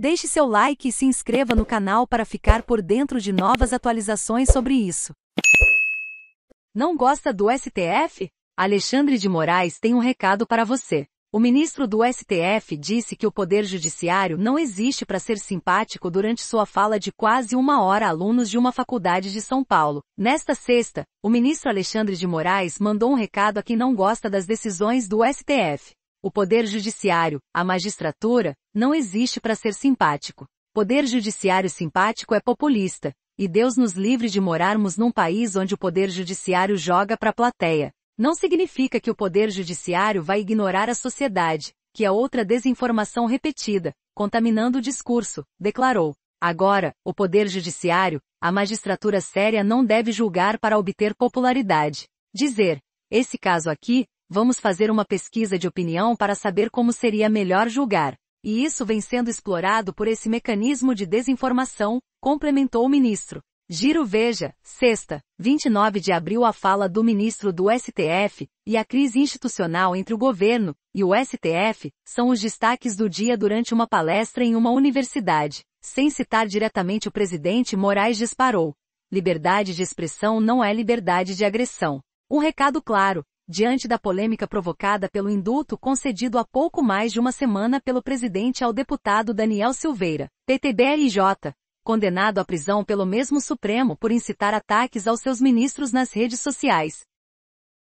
Deixe seu like e se inscreva no canal para ficar por dentro de novas atualizações sobre isso. Não gosta do STF? Alexandre de Moraes tem um recado para você. O ministro do STF disse que o Poder Judiciário não existe para ser simpático durante sua fala de quase uma hora a alunos de uma faculdade de São Paulo. Nesta sexta, o ministro Alexandre de Moraes mandou um recado a quem não gosta das decisões do STF. O poder judiciário, a magistratura, não existe para ser simpático. Poder judiciário simpático é populista, e Deus nos livre de morarmos num país onde o poder judiciário joga para a plateia. Não significa que o poder judiciário vai ignorar a sociedade, que é outra desinformação repetida, contaminando o discurso, declarou. Agora, o poder judiciário, a magistratura séria não deve julgar para obter popularidade. Dizer, esse caso aqui, vamos fazer uma pesquisa de opinião para saber como seria melhor julgar. E isso vem sendo explorado por esse mecanismo de desinformação, complementou o ministro. Giro Veja, sexta, 29 de abril a fala do ministro do STF, e a crise institucional entre o governo e o STF, são os destaques do dia durante uma palestra em uma universidade. Sem citar diretamente o presidente, Moraes disparou. Liberdade de expressão não é liberdade de agressão. Um recado claro, diante da polêmica provocada pelo indulto concedido há pouco mais de uma semana pelo presidente ao deputado Daniel Silveira, PTBRJ, condenado à prisão pelo mesmo Supremo por incitar ataques aos seus ministros nas redes sociais,